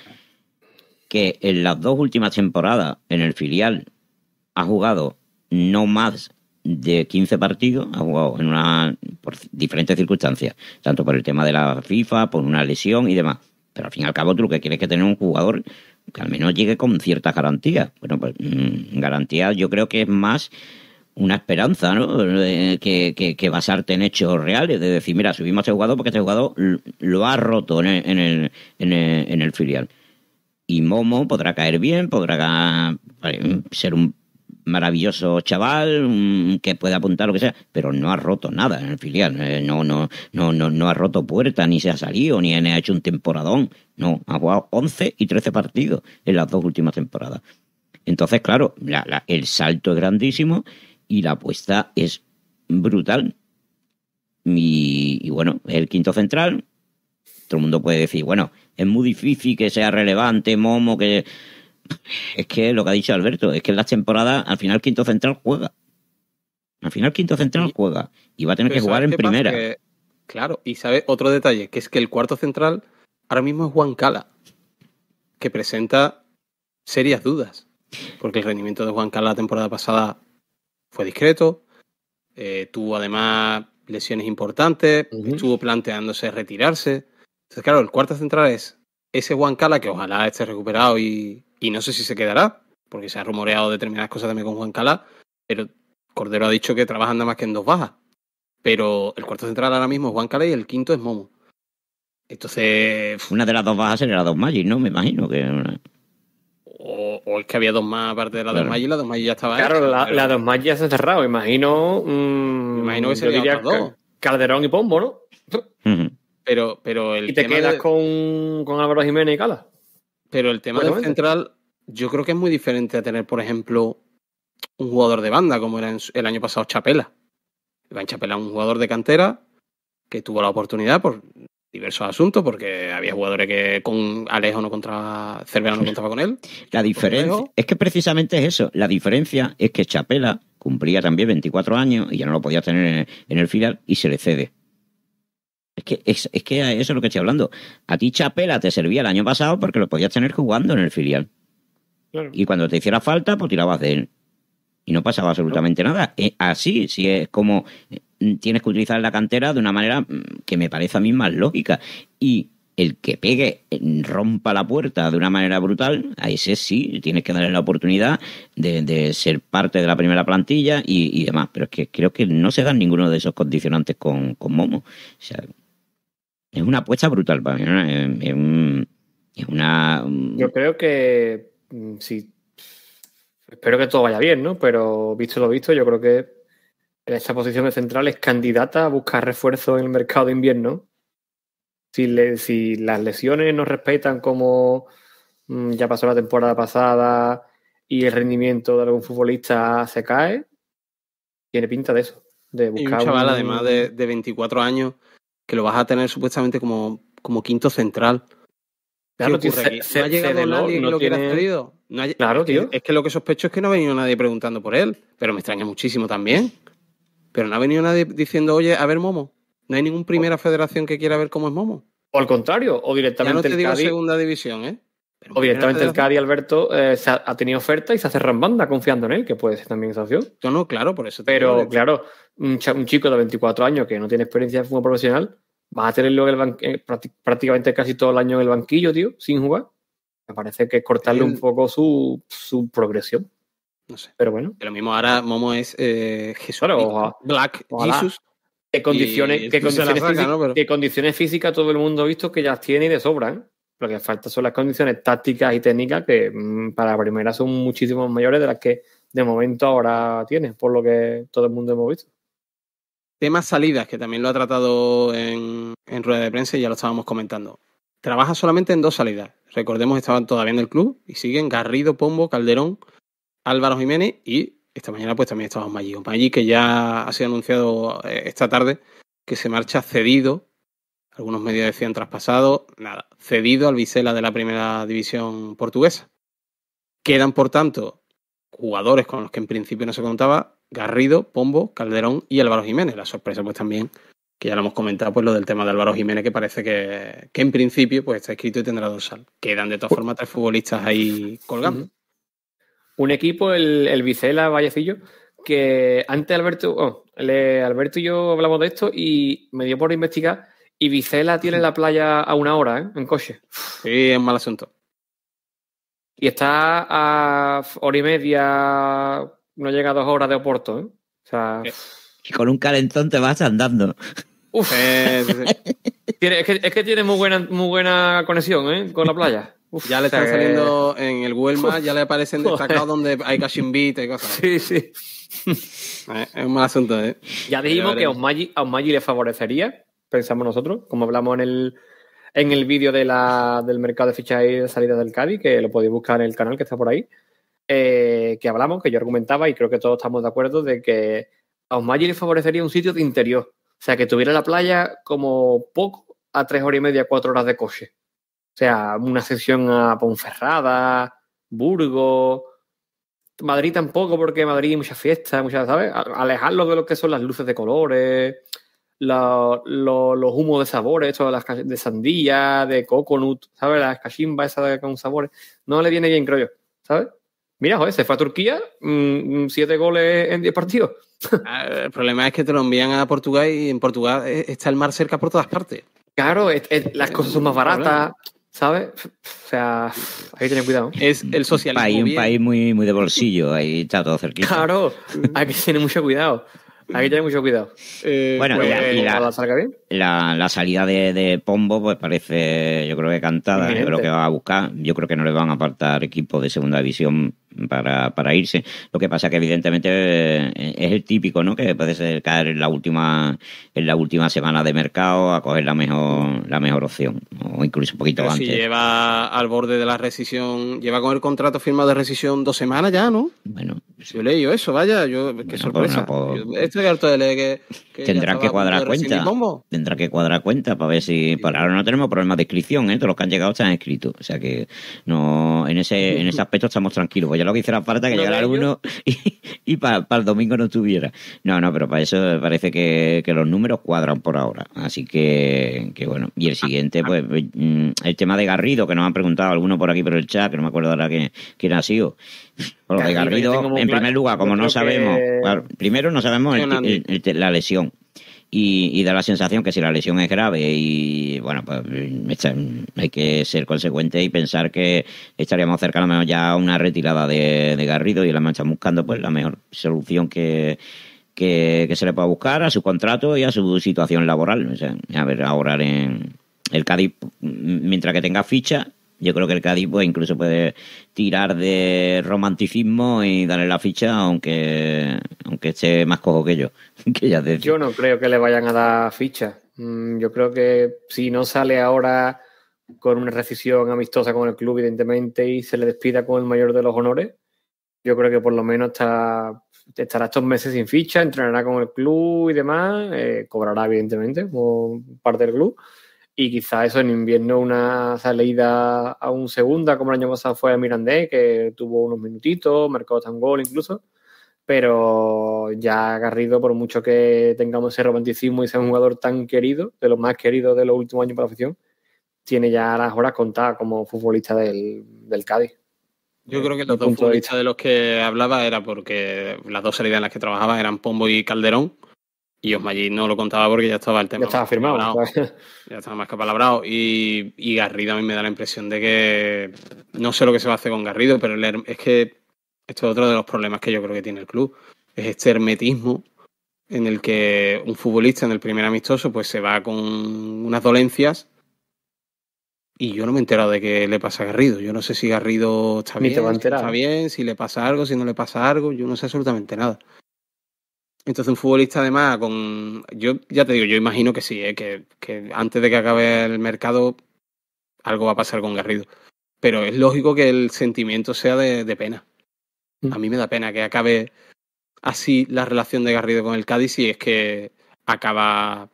que en las dos últimas temporadas en el filial ha jugado no más de 15 partidos, ha jugado en una, por diferentes circunstancias, tanto por el tema de la FIFA, por una lesión y demás. Pero al fin y al cabo tú lo que quieres es que tener un jugador que al menos llegue con ciertas garantías. Bueno, pues mm, garantías yo creo que es más una esperanza, ¿no? que, basarte en hechos reales, de decir, mira, subimos a este jugador porque este jugador lo ha roto en el, filial. Y Momo podrá caer bien, podrá ser un maravilloso chaval que pueda apuntar lo que sea, pero no ha roto nada en el filial, eh, no, no, no, no, ha roto puerta, ni se ha salido, ni ha hecho un temporadón, no, ha jugado 11 y 13 partidos en las dos últimas temporadas. Entonces, claro, el salto es grandísimo y la apuesta es brutal. Y, bueno, el quinto central, todo el mundo puede decir, bueno, es muy difícil que sea relevante, Momo, que... Es que lo que ha dicho Alberto, es que en las temporadas, al final quinto central juega. Al final quinto central juega y va a tener que jugar en primera. claro, y sabe otro detalle, que es que el cuarto central ahora mismo es Juan Cala, que presenta serias dudas, porque el rendimiento de Juan Cala la temporada pasada fue discreto, eh, tuvo además lesiones importantes, estuvo planteándose retirarse. Entonces, claro, el cuarto central es ese Juan Cala, que ojalá esté recuperado y, y no sé si se quedará, porque se ha rumoreado determinadas cosas también con Juan Cala, pero Cordero ha dicho que trabaja nada más que en dos bajas. Pero el cuarto central ahora mismo es Juan Cala y el quinto es Momo. Entonces. Una de las dos bajas era dos Magic, ¿no? Me imagino que. O, es que había dos más aparte de la dos más y la dos ya estaba. Claro, la, dos más ya se ha cerrado. Imagino. Mm, imagino que sería Calderón y Pombo, ¿no? Pero, pero el. Y te quedas con, con, Álvaro Jiménez y Cala. Pero el tema del central, yo creo que es muy diferente a tener, por ejemplo, un jugador de banda, como era el año pasado Chapela. en Chapela, un jugador de cantera que tuvo la oportunidad, por, diversos asuntos, porque había jugadores que con Alejo no contaba, Cervera no contaba con él. La diferencia es que precisamente es eso. La diferencia es que Chapela cumplía también 24 años y ya no lo podía tener en el, filial y se le cede. Es que, es, que eso es lo que estoy hablando. A ti Chapela te servía el año pasado porque lo podías tener jugando en el filial. Y cuando te hiciera falta, pues tirabas de él. Y no pasaba absolutamente nada. Eh, así, si es como tienes que utilizar la cantera de una manera mm, que me parece a mí más lógica. Y el que pegue, mm, rompa la puerta de una manera brutal, a ese sí, tienes que darle la oportunidad de, ser parte de la primera plantilla y, demás. Pero es que creo que no se dan ninguno de esos condicionantes con, Momo. es una apuesta brutal para mí. Es, es, una. Mm, yo creo que sí. Espero que todo vaya bien, ¿no? Pero visto lo visto, yo creo que en esta posición de central es candidata a buscar refuerzo en el mercado de invierno. Si, las lesiones no respetan como mm, ya pasó la temporada pasada y el rendimiento de algún futbolista se cae, tiene pinta de eso. De buscar un chaval, además de, 24 años, que lo vas a tener supuestamente como, como quinto central. Claro, se, ha llegado nadie lo tiene... has pedido? Claro, tío. Es que lo que sospecho es que no ha venido nadie preguntando por él, pero me extraña muchísimo también. Pero no ha venido nadie diciendo, oye, a ver Momo. No hay ninguna primera federación que quiera ver cómo es Momo. O al contrario, o directamente. Ya no te digo segunda división, ¿eh? o directamente el Cádiz, Alberto, eh, ha, tenido oferta y se hace rambanda confiando en él, que puede ser también esa opción. No, no, claro, por eso. Te Pero claro, un, chico de 24 años que no tiene experiencia de fútbol profesional, va a tener luego el eh, prácticamente casi todo el año en el banquillo, tío, sin jugar. Me parece que es cortarle un poco su, su progresión. No sé. Pero bueno. Que lo mismo ahora Momo es eh, Jesús. Black Jesus. ¿Qué condiciones, qué condiciones, físicas todo el mundo ha visto que ya tiene y de sobra. Lo que falta son las condiciones tácticas y técnicas que mm, para la primera son muchísimo mayores de las que de momento ahora tiene, por lo que todo el mundo hemos visto. Temas salidas, que también lo ha tratado en, en rueda de prensa y ya lo estábamos comentando. Trabaja solamente en dos salidas. Recordemos, estaban todavía en el club y siguen Garrido, Pombo, Calderón, Álvaro Jiménez y esta mañana pues también estaba Maggi. Maggi que ya ha sido anunciado eh, esta tarde que se marcha cedido. Algunos medios decían traspasado, nada, cedido al bisela de la primera división portuguesa. Quedan, por tanto, jugadores con los que en principio no se contaba, Garrido, Pombo, Calderón y Álvaro Jiménez. La sorpresa, pues también, que ya lo hemos comentado, pues lo del tema de Álvaro Jiménez, que parece que, que en principio pues está escrito y tendrá dorsal. Quedan de todas pues formas tres futbolistas ahí colgando un equipo, el, Vicela Vallecillo, que antes Alberto, oh, Alberto y yo hablamos de esto y me dio por investigar. Y Vicela tiene la playa a una hora, ¿eh? En coche. Sí, es mal asunto. Y está a hora y media, no llega a dos horas de Oporto, ¿eh? O sea. Eh. Y con un calentón te vas andando. Uf. es, que, tiene muy buena, muy buena conexión, Con la playa ya le están eh, saliendo en el Google ya le aparecen destacados donde hay cash y cosas. Sí, sí. Eh, es un mal asunto, ¿eh? Ya dijimos que a Osmagi, le favorecería, pensamos nosotros, como hablamos en el, en el vídeo de del mercado de fichas y de salida del Cádiz, que lo podéis buscar en el canal que está por ahí, eh, que hablamos, que yo argumentaba y creo que todos estamos de acuerdo de que a Osmagi le favorecería un sitio de interior. O sea, que tuviera la playa como poco a tres horas y media, cuatro horas de coche. O sea, una sesión a Ponferrada, Burgos, Madrid tampoco, porque Madrid hay muchas fiestas, muchas, ¿sabes? Alejarlos de lo que son las luces de colores, los humos de sabores, esto de, las, de sandía, de coconut, ¿sabes? Las cachimbas esas con sabores. No le viene bien, creo yo, ¿sabes? Mira, joder, se fue a Turquía, mm, siete goles en diez partidos. Ah, el problema es que te lo envían a Portugal y en Portugal e-, está el mar cerca por todas partes. Claro, las cosas son más baratas. ¿Sabes? O sea, hay que tener cuidado. Es el socialismo. Hay un país muy, muy de bolsillo, ahí está todo cerquita. Claro, hay que tener mucho cuidado. Hay que tener mucho cuidado. Eh, bueno, pues, la, la, salida de, Pombo, pues parece, yo creo que cantada, yo ¿eh? creo que va a buscar. Yo creo que no le van a apartar equipos de segunda división para, para irse. Lo que pasa que evidentemente eh, es el típico, ¿no? Que puede ser caer en la última, en la última semana de mercado a coger la mejor, la mejor opción, o incluso un poquito antes. lleva al borde de la rescisión, lleva con el contrato firmado de rescisión dos semanas ya, ¿no? Bueno. Yo leí eso, vaya, yo, qué pues, sorpresa. Por, no, pues, de leer que, que que cuadrar cuenta. Tendrá que cuadrar cuenta para ver si. Para ahora no tenemos problemas de inscripción, ¿eh? Todos los que han llegado están escritos O sea que no, en ese, en ese aspecto estamos tranquilos. Pues lo que hiciera falta que llegara alguno y, para el domingo no estuviera. No, no, pero para eso parece que, los números cuadran por ahora. Así que, bueno. Y el siguiente, pues, mm, el tema de Garrido, que nos han preguntado alguno por aquí por el chat, que no me acuerdo ahora quién, ha sido. lo Garrido, Garrido en primer lugar, como no sabemos, primero no sabemos la lesión y, da la sensación que si la lesión es grave y bueno, pues hay que ser consecuente y pensar que estaríamos cerca a lo ya a una retirada de, Garrido y la mancha buscando pues la mejor solución que, que, se le pueda buscar a su contrato y a su situación laboral. O a ver, ahora en el Cádiz, mientras que tenga ficha, yo creo que el Cádiz pues, incluso puede tirar de romanticismo y darle la ficha, aunque, aunque esté más cojo que yo. yo no creo que le vayan a dar ficha. Mm, yo creo que si no sale ahora con una rescisión amistosa con el club, evidentemente, y se le despida con el mayor de los honores, yo creo que por lo menos está, estará estos meses sin ficha, entrenará con el club y demás, eh, cobrará evidentemente como parte del club y quizá eso en invierno una salida a un segunda, como el año pasado fue a Mirandés, que tuvo unos minutitos, marcó tan gol incluso, pero ya Garrido, por mucho que tengamos ese romanticismo y sea un jugador tan querido, de los más queridos de los últimos años para la afición, tiene ya las horas contadas como futbolista del, Cádiz. Yo creo que los dos futbolistas de, los que hablaba era porque las dos salidas en las que trabajaba eran Pombo y Calderón y Osmayi no lo contaba porque ya estaba el tema. Ya estaba firmado. Ya estaba más que palabrado. Y, Garrido a mí me da la impresión de que no sé lo que se va a hacer con Garrido, pero el, es que esto es otro de los problemas que yo creo que tiene el club. Es este hermetismo en el que un futbolista en el primer amistoso pues se va con unas dolencias y yo no me he enterado de qué le pasa a Garrido. Yo no sé si Garrido está bien, está bien, si le pasa algo, si no le pasa algo. Yo no sé absolutamente nada. Entonces, un futbolista, además, con. Yo ya te digo, yo imagino que sí, ¿eh? que, que antes de que acabe el mercado, algo va a pasar con Garrido. Pero es lógico que el sentimiento sea de, pena. Mm. A mí me da pena que acabe así la relación de Garrido con el Cádiz y es que acaba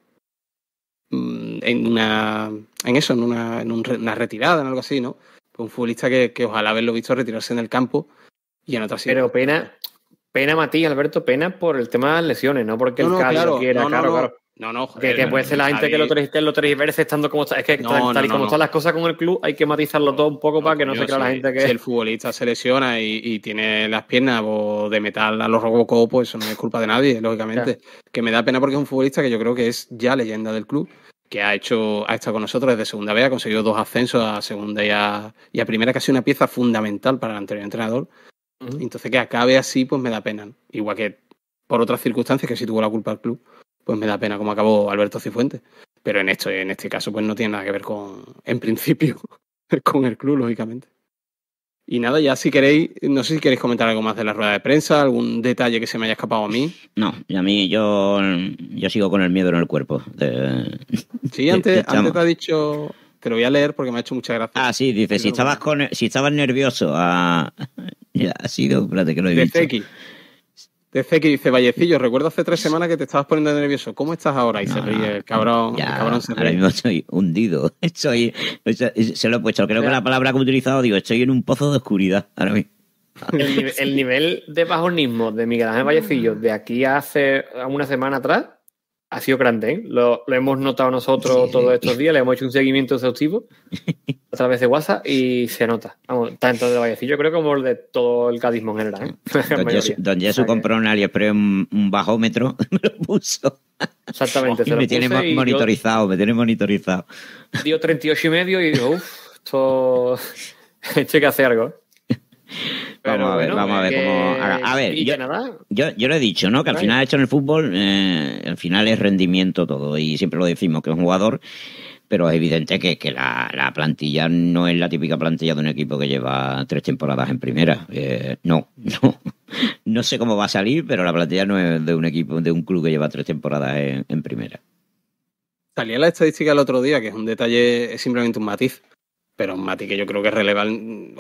mm, en una en eso, en una, en una retirada, en algo así, ¿no? Un futbolista que, que ojalá haberlo visto retirarse en el campo y en otra ciudad. Pero pena, pena, Matías, Alberto, pena por el tema de las lesiones, no porque el no, claro, quiera, no, claro, claro. No, no, que, puede ser la gente que lo, tres, lo estando como está. Es que tal, como están las cosas con el club, hay que matizarlo todo un poco para que no se crea la gente que. Si el futbolista se lesiona y, tiene las piernas de metal a los Robocop, pues eso no es culpa de nadie, lógicamente. Que me da pena porque es un futbolista que yo creo que es ya leyenda del club, que ha hecho, ha estado con nosotros desde segunda vez, ha conseguido dos ascensos a segunda y a, y a primera, que ha sido una pieza fundamental para el anterior entrenador. Entonces que acabe así, pues me da pena. Igual que por otras circunstancias, que si tuvo la culpa el club, pues me da pena como acabó Alberto Cifuentes. Pero en esto, en este caso, pues no tiene nada que ver con, en principio, con el club, lógicamente. Y nada, ya si queréis, no sé si queréis comentar algo más de la rueda de prensa, algún detalle que se me haya escapado a mí. No, y a mí yo, yo sigo con el miedo en el cuerpo. sí, antes, te ha dicho, te lo voy a leer porque me ha hecho mucha gracia. Ah, sí, dice, si estabas, con, si estabas nervioso a, ah, ya ha sido, espérate que lo he visto. De dice Vallecillo, recuerdo hace tres semanas que te estabas poniendo nervioso. ¿Cómo estás ahora? Y se ríe, el cabrón, Ahora mismo estoy hundido. Estoy, se lo he puesto. Creo que la palabra que he utilizado, digo, estoy en un pozo de oscuridad ahora mismo. El, nivel, de bajonismo de Miguel Ángel Vallecillo de aquí hace una semana atrás ha sido grande, ¿eh? lo, hemos notado nosotros todos estos días, le hemos hecho un seguimiento exhaustivo a través de WhatsApp y se nota. Vamos, tanto de Vallecillo, creo, como el de todo el cadismo en general. ¿eh? Don, Jesús compró un AliExpress, un, un bajómetro, me lo puso. Exactamente. se me, tiene monitorizado, me tiene monitorizado, me Dio 38 y medio y digo, uff, esto, esto hay que hacer algo. vamos a ver, vamos a ver cómo. A ver, yo, yo, lo he dicho, ¿no? Que al final, hecho en el fútbol, eh, al final es rendimiento todo. Y siempre lo decimos que es un jugador. Pero es evidente que, la, plantilla no es la típica plantilla de un equipo que lleva tres temporadas en primera. Eh, no, no. No sé cómo va a salir, pero la plantilla no es de un equipo, de un club que lleva tres temporadas en, en primera. Salía la estadística el otro día, que es un detalle, es simplemente un matiz pero un matiz que yo creo que es relevante,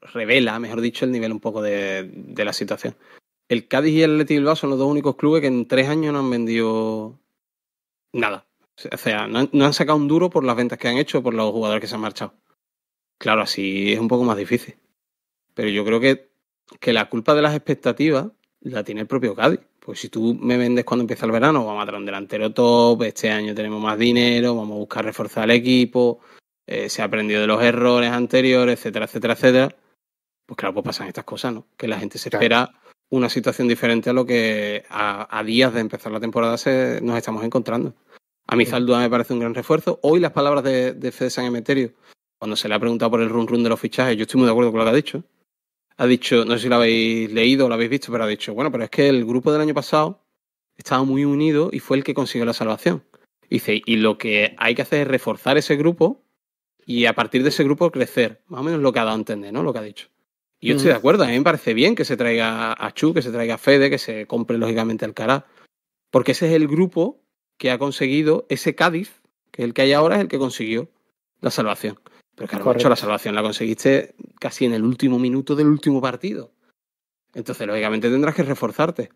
revela, mejor dicho, el nivel un poco de, la situación. El Cádiz y el Leti Bilbao son los dos únicos clubes que en tres años no han vendido nada. O sea, no han, sacado un duro por las ventas que han hecho, por los jugadores que se han marchado. Claro, así es un poco más difícil. Pero yo creo que, la culpa de las expectativas la tiene el propio Cádiz. Pues si tú me vendes cuando empieza el verano, vamos a traer un delantero top, este año tenemos más dinero, vamos a buscar reforzar el equipo, eh, se ha aprendido de los errores anteriores, etcétera, etcétera, etcétera pues claro, pues pasan estas cosas, ¿no? Que la gente se espera una situación diferente a lo que a, días de empezar la temporada se, nos estamos encontrando. A mí Zaldúa me parece un gran refuerzo. Hoy las palabras de, Fede San Emeterio, cuando se le ha preguntado por el run run de los fichajes, yo estoy muy de acuerdo con lo que ha dicho. Ha dicho, no sé si lo habéis leído o lo habéis visto, pero ha dicho, bueno, pero es que el grupo del año pasado estaba muy unido y fue el que consiguió la salvación. dice, y lo que hay que hacer es reforzar ese grupo y a partir de ese grupo crecer. Más o menos lo que ha dado a entender, ¿no? Lo que ha dicho. Y yo estoy mm. de acuerdo, a mí me parece bien que se traiga a Chu, que se traiga a Fede, que se compre lógicamente al Cará. porque ese es el grupo que ha conseguido ese Cádiz, que el que hay ahora, es el que consiguió la salvación. Pero claro, hecho la salvación la conseguiste casi en el último minuto del último partido. Entonces, lógicamente tendrás que reforzarte.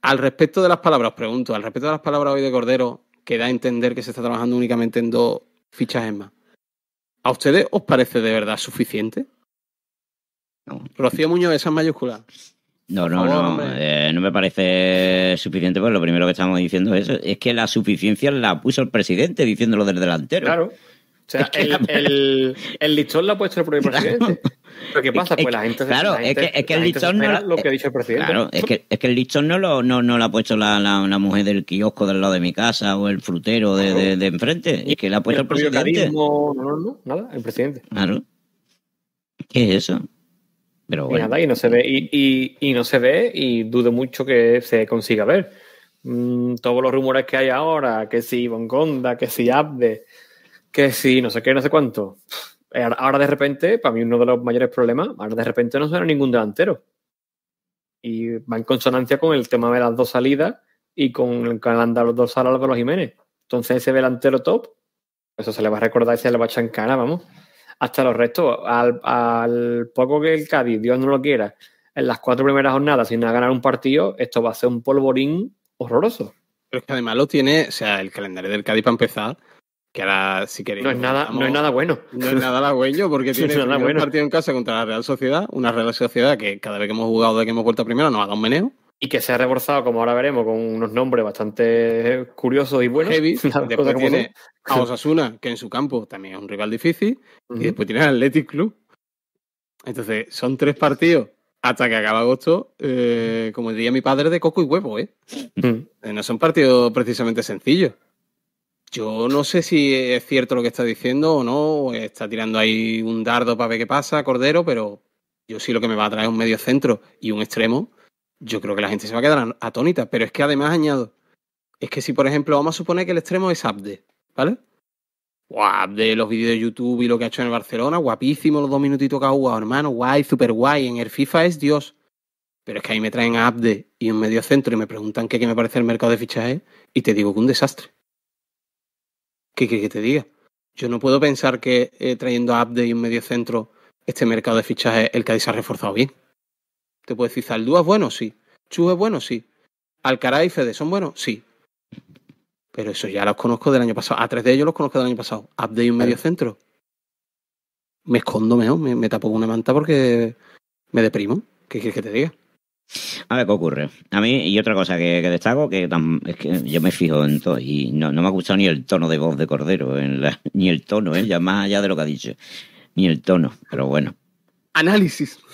Al respecto de las palabras, os pregunto, al respecto de las palabras hoy de Cordero, que da a entender que se está trabajando únicamente en dos fichas más. ¿A ustedes os parece de verdad suficiente? No. Rocío Muñoz, esa en mayúscula. No, no, no. Eh, no me parece suficiente, pues lo primero que estamos diciendo es, es que la suficiencia la puso el presidente diciéndolo del delantero. Claro. O sea, el, el, listón lo ha puesto el propio presidente. Pero ¿qué pasa? Pues la gente Claro, es que, el listón no. Lo que ha dicho el presidente. Claro, es que, el listón no lo, ha puesto la, la, mujer del kiosco del lado de mi casa o el frutero de, de, enfrente. Es que la ha puesto el, presidente. no, no, no, nada, el presidente. Claro. ¿Qué es eso? y no se ve, y, no se ve, y dudo mucho que se consiga ver. Mm, todos los rumores que hay ahora, que si Bongonda, que si Abde, que si no sé qué, no sé cuánto. Ahora de repente, para mí uno de los mayores problemas, ahora de repente no suena ningún delantero. Y va en consonancia con el tema de las dos salidas y con el los dos salas de los Jiménez. Entonces ese delantero top, eso se le va a recordar y se le va a chancar, vamos hasta los restos. Al, poco que el Cádiz, Dios no lo quiera, en las cuatro primeras jornadas sin ganar un partido, esto va a ser un polvorín horroroso. Pero es que además lo tiene, o sea, el calendario del Cádiz para empezar, que ahora si queréis... No es nada, no es nada bueno. No es nada porque tiene un partido en casa contra la Real Sociedad, una Real Sociedad que cada vez que hemos jugado de que hemos vuelto primero nos haga un meneo y que se ha reforzado, como ahora veremos, con unos nombres bastante curiosos y buenos. Heavy. Después tiene a Osasuna, que en su campo también es un rival difícil. Y después tiene al Athletic Club. Entonces, son tres partidos hasta que acaba agosto, eh, como diría mi padre, de coco y huevo, ¿eh? ¿eh? No son partidos precisamente sencillos. Yo no sé si es cierto lo que está diciendo o no, está tirando ahí un dardo para ver qué pasa, Cordero, pero yo sí lo que me va a traer es un medio centro y un extremo yo creo que la gente se va a quedar atónita, pero es que además añado, es que si por ejemplo vamos a suponer que el extremo es Abde, ¿vale? Upde, los vídeos de YouTube y lo que ha hecho en el Barcelona, guapísimo los dos minutitos que ha jugado, hermano, guay, super guay, en el FIFA es Dios. Pero es que ahí me traen a Abde y un medio centro y me preguntan qué, me parece el mercado de fichajes y te digo que un desastre. ¿Qué quieres que te diga? Yo no puedo pensar que eh, trayendo a Abde y un medio centro este mercado de fichajes el Cádiz ha reforzado bien. Te puedo decir, Zaldúa es bueno, sí. Chu es bueno, sí. Alcaraz y Fede son buenos, sí. Pero eso ya los conozco del año pasado. A tres de ellos los conozco del año pasado. ¿Update y un medio centro. Me escondo mejor, me, tapo con una manta porque me deprimo. ¿Qué quieres que te diga? A ver qué ocurre. A mí, y otra cosa que, destaco, que yo me fijo en todo, y no, me ha gustado ni el tono de voz de Cordero, ni el tono, ¿eh? ya más allá de lo que ha dicho, ni el tono, pero bueno. Análisis.